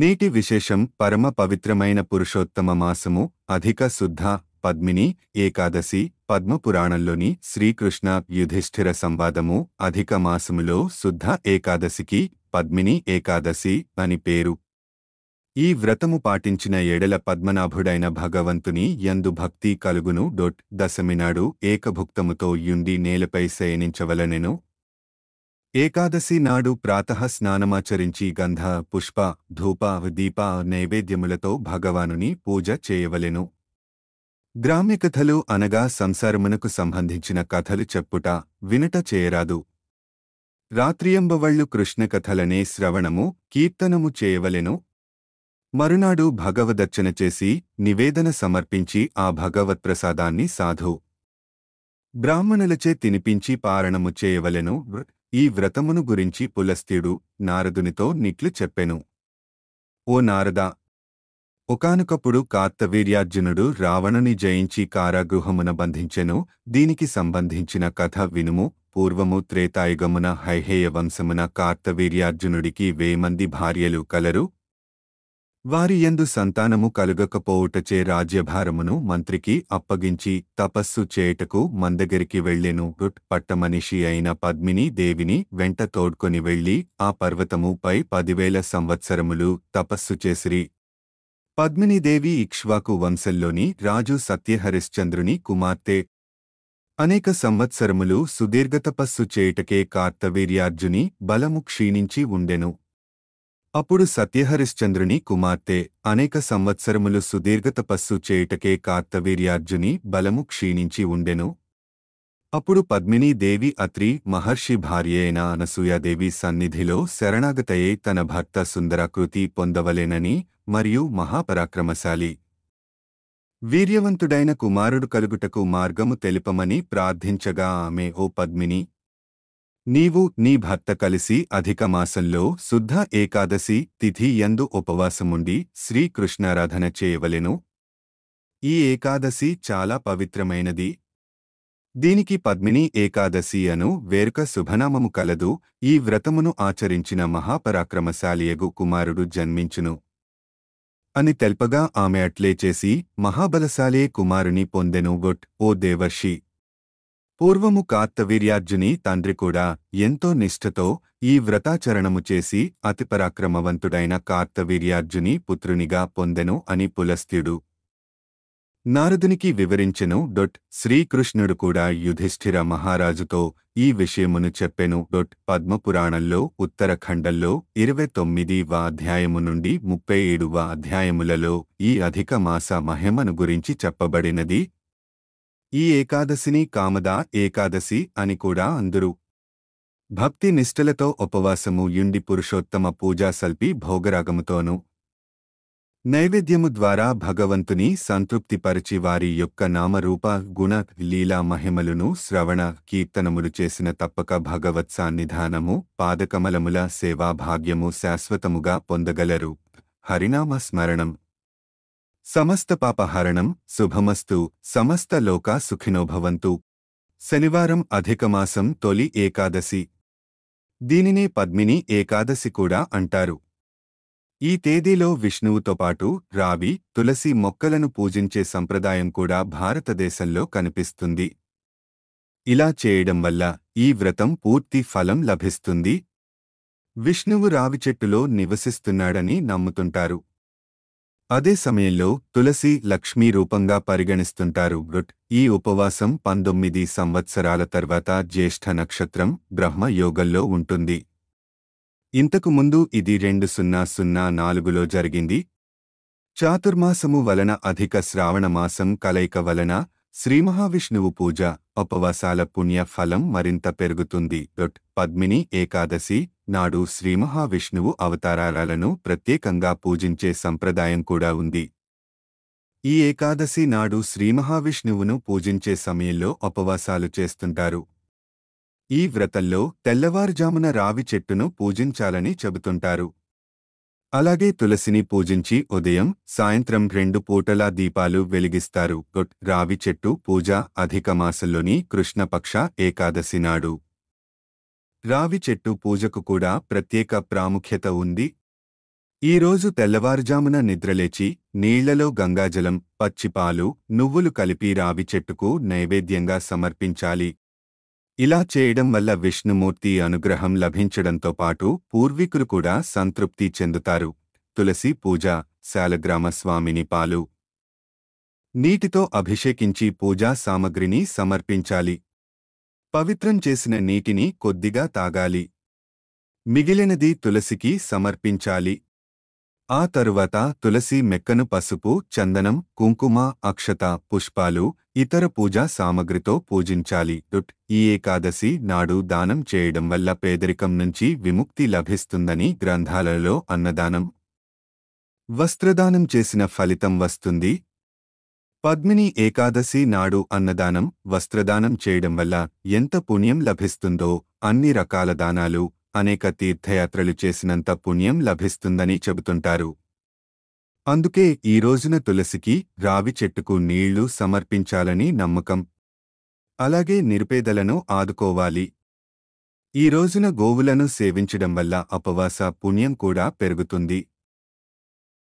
నీటి విశేషం పరమ పవిత్రమైన పురుషోత్తమ మాసము అధిక శుద్ధ పద్మిని ఏకాదశి పద్మపురాణంలోని శ్రీకృష్ణ యుధిష్ఠిర సంవాదము అధిక మాసములో శుద్ధ ఏకాదశికి పద్మిని ఏకాదశి అని పేరు ఈ వ్రతము పాటించిన ఎడల పద్మనాభుడైన భగవంతుని యందు భక్తి కలుగును డొట్ దశమినాడు ఏకభుక్తముతో యుండి నేలపై శయనించవలనెను ఏకాదశి నాడు ప్రాతః స్నానమాచరించి గంధ పుష్ప ధూప దీప నైవేద్యములతో భగవానుని పూజ చేయవలెను గ్రామ్య కథలు అనగా సంసారమునకు సంబంధించిన కథలు చెప్పుట వినట చేయరాదు రాత్రియంబవళ్ళు కృష్ణకథలనే శ్రవణము కీర్తనము చేయవలెను మరునాడు భగవదర్చన చేసి నివేదన సమర్పించి ఆ భగవత్ప్రసాదాన్ని సాధు బ్రాహ్మణులచే తినిపించి పారణము చేయవలెను ఈ వ్రతమును గురించి పులస్త్యుడు నారదునితో నిట్లు చెప్పెను ఓ నారద ఒకనొకప్పుడు కార్తవీర్యార్జునుడు రావణుని జయించి కారాగృహమున బంధించెను దీనికి సంబంధించిన కథ వినుము పూర్వము త్రేతాయుగమున హైహేయ వంశమున కార్తవీర్యార్జునుడికి వేమంది భార్యలు కలరు వారి యందు సంతానము కలుగకపోవుటచే రాజ్యభారమును మంత్రికి అప్పగించి తపస్సు చేయుటకు మందగిరికి వెళ్లెను రుట్ పట్టమనిషి అయిన పద్మిని దేవిని వెంట తోడ్కొని వెళ్లి ఆ పర్వతముపై పదివేల సంవత్సరములు తపస్సు చేసిరి పద్మినిదేవి ఇక్ష్వాకు వంశంలోని రాజు సత్యహరిశ్చంద్రుని కుమార్తె అనేక సంవత్సరములు సుదీర్ఘ తపస్సు చేయుటకే కార్తవీర్యార్జుని బలము క్షీణించి ఉండెను అప్పుడు సత్యహరిశ్చంద్రుని కుమార్తె అనేక సంవత్సరములు సుదీర్ఘ తపస్సు చేయుటకే కార్తవీర్యార్జుని బలము క్షీణించి ఉండెను అప్పుడు పద్మినీదేవి అత్రి మహర్షి భార్య అయిన అనసూయాదేవి సన్నిధిలో శరణాగతయే తన భర్త సుందరాకృతి పొందవలేనని మరియు మహాపరాక్రమశాలి వీర్యవంతుడైన కుమారుడు కలుగుటకు మార్గము తెలిపమని ప్రార్థించగా ఆమె ఓ పద్మిని నీవు నీ భర్త కలిసి అధిక మాసంలో శుద్ధ ఏకాదశి తిథి యందు ఉపవాసముండి శ్రీకృష్ణారాధన చేయవలెను ఈ ఏకాదశి చాలా పవిత్రమైనది దీనికి పద్మిని ఏకాదశి అను వేరుక శుభనామము కలదు ఈ వ్రతమును ఆచరించిన మహాపరాక్రమశాలియగు కుమారుడు జన్మించును అని తెల్పగా ఆమె అట్లే చేసి మహాబలశాలే కుమారుని పొందెను గొట్ ఓ దేవర్షి పూర్వము కార్తవీర్యార్జుని తండ్రి కూడా ఎంతో నిష్ఠతో ఈ వ్రతాచరణము చేసి అతిపరాక్రమవంతుడైన కార్తవీర్యార్జుని పుత్రునిగా పొందెను అని పులస్త్యుడు నారదునికి వివరించెను డొట్ శ్రీకృష్ణుడు కూడా యుధిష్ఠిర మహారాజుతో ఈ విషయమును చెప్పెను డొట్ పద్మపురాణంలో ఉత్తరఖండంలో ఇరవై తొమ్మిదివ అధ్యాయము నుండి ముప్పై ఏడువ అధ్యాయములలో ఈ అధిక మాస మహిమను గురించి చెప్పబడినది ఈ ఏకాదశిని కామదా ఏకాదశి అని కూడా అందురు భక్తి నిష్ఠలతో ఉపవాసము యుండి పురుషోత్తమ పూజాసల్పి భోగరాగముతోను నైవేద్యము ద్వారా భగవంతుని సంతృప్తిపరిచి వారి యొక్క నామరూప గుణ లీలా మహిమలును శ్రవణ కీర్తనములు చేసిన తప్పక భగవత్సాన్నిధానము పాదకమలముల సేవాభాగ్యము శాశ్వతముగా పొందగలరు హరినామ స్మరణం సమస్త పాపహరణం శుభమస్తు సమస్త లోకా సుఖినోభవంతు శనివారం అధికమాసం తొలి ఏకాదశి దీనినే పద్మిని ఏకాదశి కూడా అంటారు ఈ తేదీలో విష్ణువుతో పాటు రావి తులసి మొక్కలను పూజించే సంప్రదాయం కూడా భారతదేశంలో కనిపిస్తుంది ఇలా చేయడం వల్ల ఈ వ్రతం పూర్తి ఫలం లభిస్తుంది విష్ణువు రావి చెట్టులో నివసిస్తున్నాడని నమ్ముతుంటారు అదే సమయంలో తులసి లక్ష్మీ రూపంగా పరిగణిస్తుంటారు బ్రుట్ ఈ ఉపవాసం పంతొమ్మిది సంవత్సరాల తర్వాత జ్యేష్ఠ నక్షత్రం బ్రహ్మ యోగల్లో ఉంటుంది ఇంతకు ముందు ఇది రెండు సున్నా సున్నా నాలుగులో జరిగింది చాతుర్మాసము వలన అధిక శ్రావణమాసం కలయిక వలన శ్రీమహావిష్ణువు పూజ ఉపవాసాల పుణ్య ఫలం మరింత పెరుగుతుంది పద్మిని ఏకాదశి నాడు శ్రీమహావిష్ణువు అవతారాలను ప్రత్యేకంగా పూజించే సంప్రదాయం కూడా ఉంది ఈ ఏకాదశి నాడు శ్రీమహావిష్ణువును పూజించే సమయంలో ఉపవాసాలు చేస్తుంటారు ఈ వ్రతల్లో తెల్లవారుజామున రావి చెట్టును పూజించాలని చెబుతుంటారు అలాగే తులసిని పూజించి ఉదయం సాయంత్రం రెండు పూటలా దీపాలు వెలిగిస్తారు రావి చెట్టు పూజ అధిక మాసంలోని కృష్ణపక్ష ఏకాదశి నాడు రావి చెట్టు పూజకు కూడా ప్రత్యేక ప్రాముఖ్యత ఉంది ఈరోజు తెల్లవారుజామున నిద్రలేచి నీళ్లలో గంగాజలం పచ్చిపాలు నువ్వులు కలిపి రావి చెట్టుకు నైవేద్యంగా సమర్పించాలి ఇలా చేయడం వల్ల విష్ణుమూర్తి అనుగ్రహం లభించడంతో పాటు పూర్వీకులు కూడా సంతృప్తి చెందుతారు తులసి పూజ శాలగ్రామస్వామిని పాలు నీటితో అభిషేకించి పూజా సామగ్రిని సమర్పించాలి పవిత్రం చేసిన నీటిని కొద్దిగా తాగాలి మిగిలినది తులసికి సమర్పించాలి ఆ తరువాత తులసి మెక్కను పసుపు చందనం కుంకుమ అక్షత పుష్పాలు ఇతర పూజా సామగ్రితో పూజించాలి డుట్ ఈ ఏకాదశి నాడు దానం చేయడం వల్ల పేదరికం నుంచి విముక్తి లభిస్తుందని గ్రంథాలలో అన్నదానం వస్త్రదానం చేసిన ఫలితం వస్తుంది పద్మిని ఏకాదశి నాడు అన్నదానం వస్త్రదానం చేయడం వల్ల ఎంత పుణ్యం లభిస్తుందో అన్ని రకాల దానాలు అనేక తీర్థయాత్రలు చేసినంత పుణ్యం లభిస్తుందని చెబుతుంటారు అందుకే ఈ రోజున తులసికి రావి చెట్టుకు నీళ్లు సమర్పించాలని నమ్మకం అలాగే నిరుపేదలను ఆదుకోవాలి ఈ రోజున గోవులను సేవించడం వల్ల అపవాస పుణ్యం కూడా పెరుగుతుంది